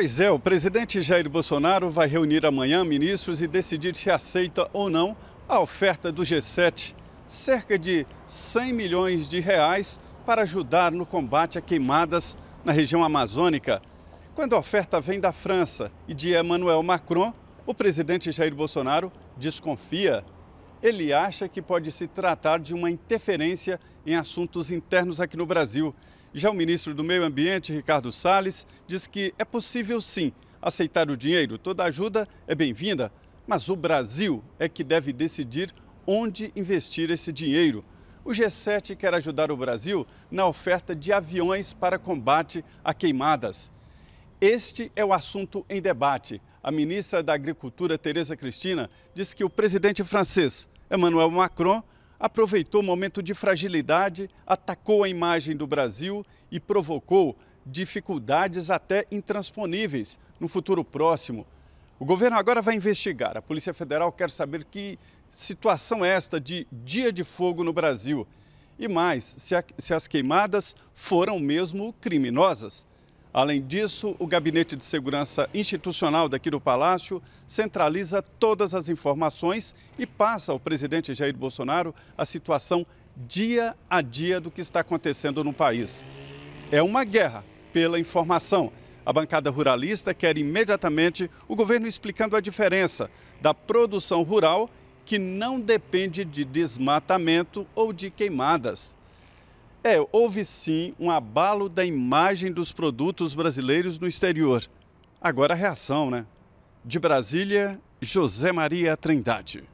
Pois é, o presidente Jair Bolsonaro vai reunir amanhã ministros e decidir se aceita ou não a oferta do G7, cerca de 100 milhões de reais para ajudar no combate a queimadas na região amazônica. Quando a oferta vem da França e de Emmanuel Macron, o presidente Jair Bolsonaro desconfia ele acha que pode se tratar de uma interferência em assuntos internos aqui no Brasil. Já o ministro do Meio Ambiente, Ricardo Salles, diz que é possível sim aceitar o dinheiro, toda ajuda é bem-vinda, mas o Brasil é que deve decidir onde investir esse dinheiro. O G7 quer ajudar o Brasil na oferta de aviões para combate a queimadas. Este é o assunto em debate. A ministra da Agricultura, Tereza Cristina, disse que o presidente francês, Emmanuel Macron, aproveitou o momento de fragilidade, atacou a imagem do Brasil e provocou dificuldades até intransponíveis no futuro próximo. O governo agora vai investigar. A Polícia Federal quer saber que situação é esta de dia de fogo no Brasil. E mais, se, a, se as queimadas foram mesmo criminosas. Além disso, o Gabinete de Segurança Institucional daqui do Palácio centraliza todas as informações e passa ao presidente Jair Bolsonaro a situação dia a dia do que está acontecendo no país. É uma guerra pela informação. A bancada ruralista quer imediatamente o governo explicando a diferença da produção rural, que não depende de desmatamento ou de queimadas, é, houve sim um abalo da imagem dos produtos brasileiros no exterior. Agora a reação, né? De Brasília, José Maria Trindade.